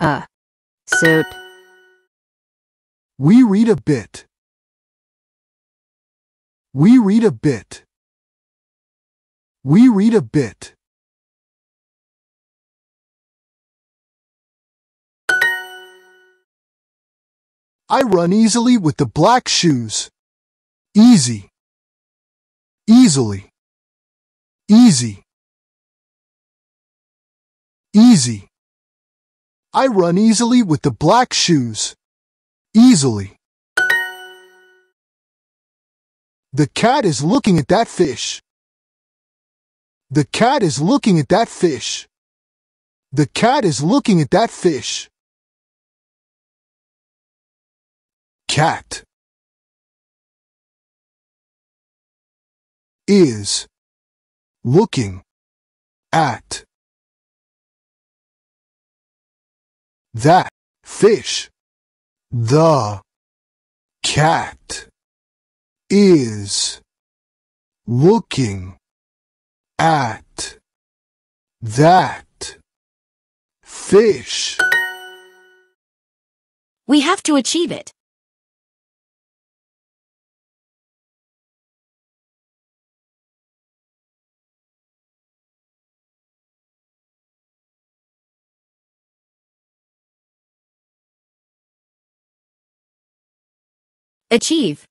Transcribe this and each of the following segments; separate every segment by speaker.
Speaker 1: a suit. We read a bit. We read a bit. We read a bit. I run easily with the black shoes. Easy. Easily. Easy. Easy. I run easily with the black shoes. Easily. The cat is looking at that fish. The cat is looking at that fish. The cat is looking at that fish. Cat is looking at that fish. The cat is looking at that fish. We have to achieve it. Achieve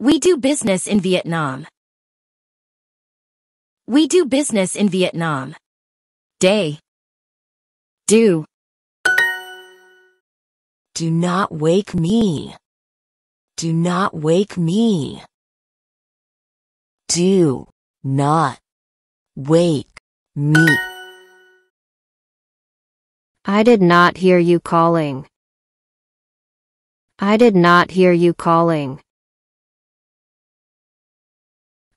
Speaker 1: We do business in Vietnam. We do
Speaker 2: business in Vietnam. Day. Do. Do not wake me. Do not wake me. Do not wake me. I did not hear you calling. I did not hear you calling.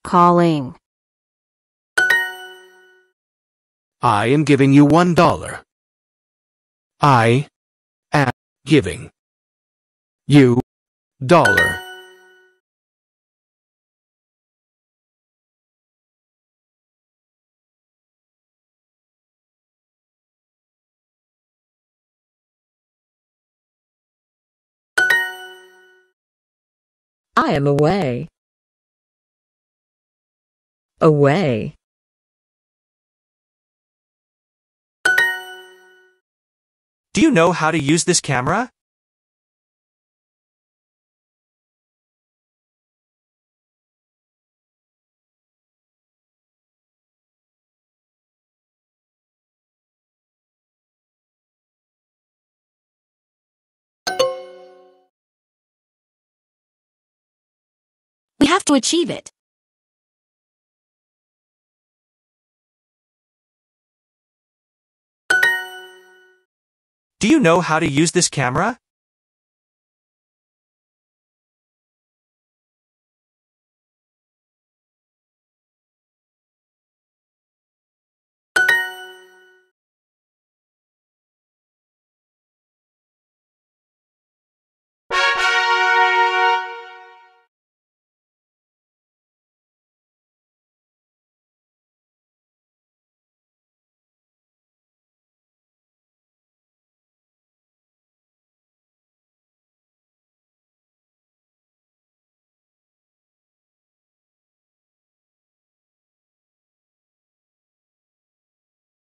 Speaker 1: Calling. I am giving you one dollar. I am giving you dollar. I am away. Away. Do you know how to use this camera? have to achieve it. Do you know how to use this camera?